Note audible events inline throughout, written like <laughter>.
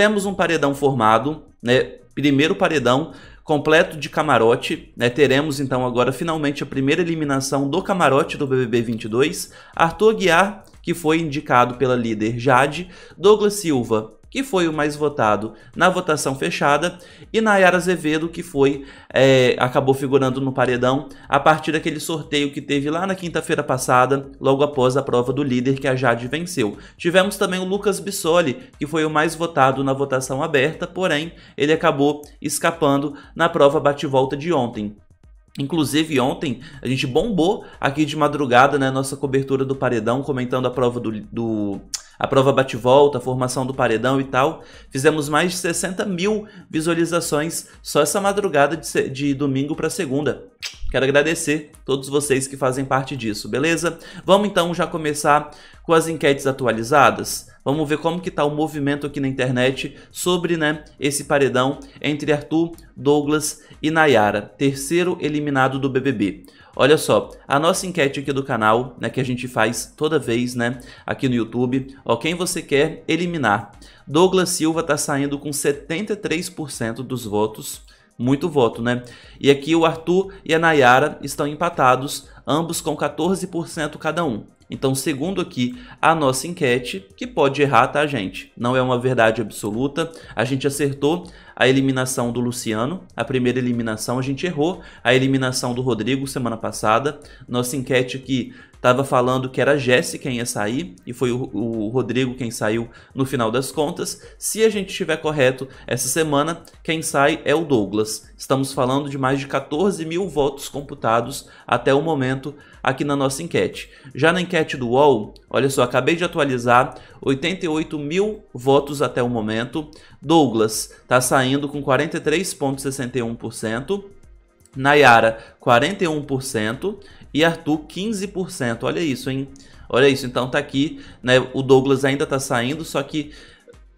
Temos um paredão formado, né? Primeiro paredão completo de camarote, né? Teremos então agora finalmente a primeira eliminação do camarote do BBB 22. Arthur Guiar, que foi indicado pela líder Jade, Douglas Silva que foi o mais votado na votação fechada, e Nayara Azevedo, que foi é, acabou figurando no paredão a partir daquele sorteio que teve lá na quinta-feira passada, logo após a prova do líder que a Jade venceu. Tivemos também o Lucas Bissoli, que foi o mais votado na votação aberta, porém ele acabou escapando na prova bate-volta de ontem. Inclusive ontem a gente bombou aqui de madrugada, né, nossa cobertura do paredão, comentando a prova do, do a prova bate-volta, a formação do paredão e tal. Fizemos mais de 60 mil visualizações só essa madrugada de, de domingo para segunda. Quero agradecer todos vocês que fazem parte disso, beleza? Vamos então já começar com as enquetes atualizadas. Vamos ver como que tá o movimento aqui na internet sobre, né, esse paredão entre Arthur, Douglas e Nayara, terceiro eliminado do BBB. Olha só, a nossa enquete aqui do canal, né, que a gente faz toda vez, né, aqui no YouTube, ó, quem você quer eliminar? Douglas Silva tá saindo com 73% dos votos, muito voto, né? E aqui o Arthur e a Nayara estão empatados, ambos com 14% cada um. Então, segundo aqui a nossa enquete, que pode errar, tá, gente? Não é uma verdade absoluta. A gente acertou a eliminação do Luciano, a primeira eliminação. A gente errou a eliminação do Rodrigo semana passada. Nossa enquete aqui estava falando que era a Jéssica quem ia sair e foi o, o, Rodrigo quem saiu no final das contas. Se a gente estiver correto, essa semana quem sai é o Douglas. Estamos falando de mais de 14 mil votos computados até o momento aqui na nossa enquete. Já na enquete do UOL, olha só, acabei de atualizar 88 mil votos até o momento. Douglas está saindo com 43,61%. Nayara, 41% e Arthur 15%. Olha isso, hein? Olha isso, então tá aqui, né? O Douglas ainda tá saindo, só que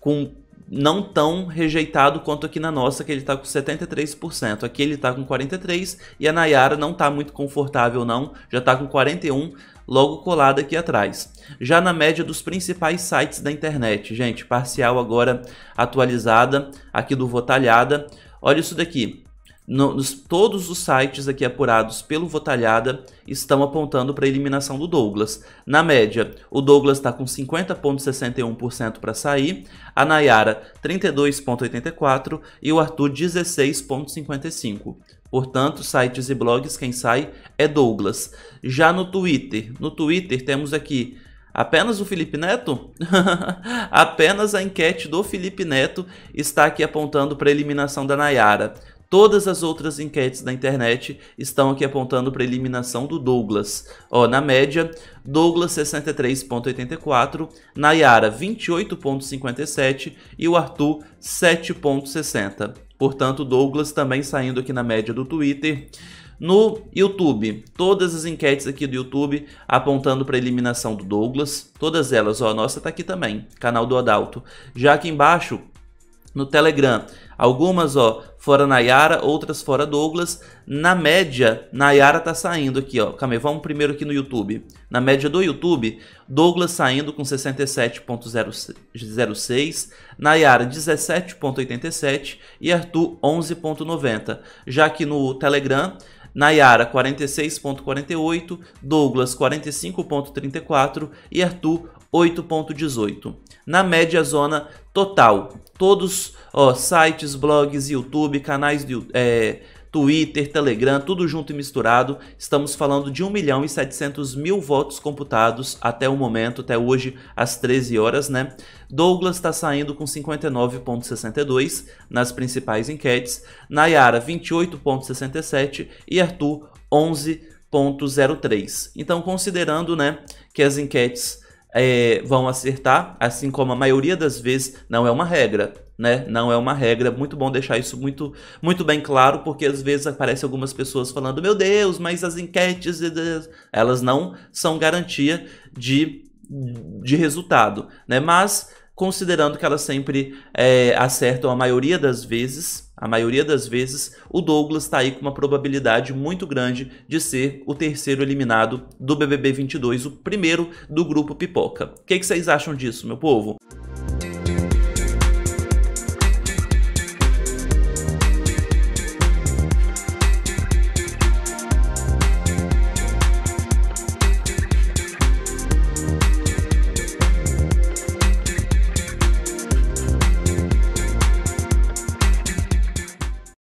com não tão rejeitado quanto aqui na nossa, que ele tá com 73%. Aqui ele tá com 43% e a Nayara não tá muito confortável não, já tá com 41%, logo colada aqui atrás. Já na média dos principais sites da internet, gente, parcial agora atualizada, aqui do Votalhada. Olha isso daqui, no, nos, todos os sites aqui apurados pelo Votalhada estão apontando para a eliminação do Douglas. Na média, o Douglas está com 50,61% para sair, a Nayara 32,84% e o Arthur 16,55%. Portanto, sites e blogs, quem sai é Douglas. Já no Twitter, no Twitter temos aqui Apenas o Felipe Neto? <laughs> Apenas a enquete do Felipe Neto está aqui apontando para a eliminação da Nayara. Todas as outras enquetes da internet estão aqui apontando para a eliminação do Douglas. Ó, na média, Douglas 63.84, Nayara 28.57 e o Arthur 7.60. Portanto, Douglas também saindo aqui na média do Twitter. No YouTube, todas as enquetes aqui do YouTube apontando para a eliminação do Douglas, todas elas, ó, a nossa tá aqui também, canal do Adalto. Já aqui embaixo, no Telegram. Algumas, ó, fora Nayara, outras fora Douglas. Na média, Nayara tá saindo aqui, ó. Calma aí, vamos primeiro aqui no YouTube. Na média do YouTube, Douglas saindo com 67.06, Nayara 17.87 e Arthur 11.90. Já que no Telegram, Nayara 46.48, Douglas 45.34 e Arthur 8.18. Na média zona total, todos ó, sites, blogs, YouTube, canais de é, Twitter, Telegram, tudo junto e misturado, estamos falando de 1 milhão e 700 mil votos computados até o momento, até hoje às 13 horas, né? Douglas está saindo com 59,62 nas principais enquetes, Nayara 28,67 e Arthur 11,03. Então, considerando, né, que as enquetes é, vão acertar, assim como a maioria das vezes não é uma regra, né? Não é uma regra. Muito bom deixar isso muito, muito bem claro, porque às vezes aparecem algumas pessoas falando: meu Deus, mas as enquetes, elas não são garantia de, de resultado, né? Mas considerando que elas sempre é, acertam a maioria das vezes a maioria das vezes, o Douglas está aí com uma probabilidade muito grande de ser o terceiro eliminado do BBB 22, o primeiro do grupo Pipoca. O que, que vocês acham disso, meu povo?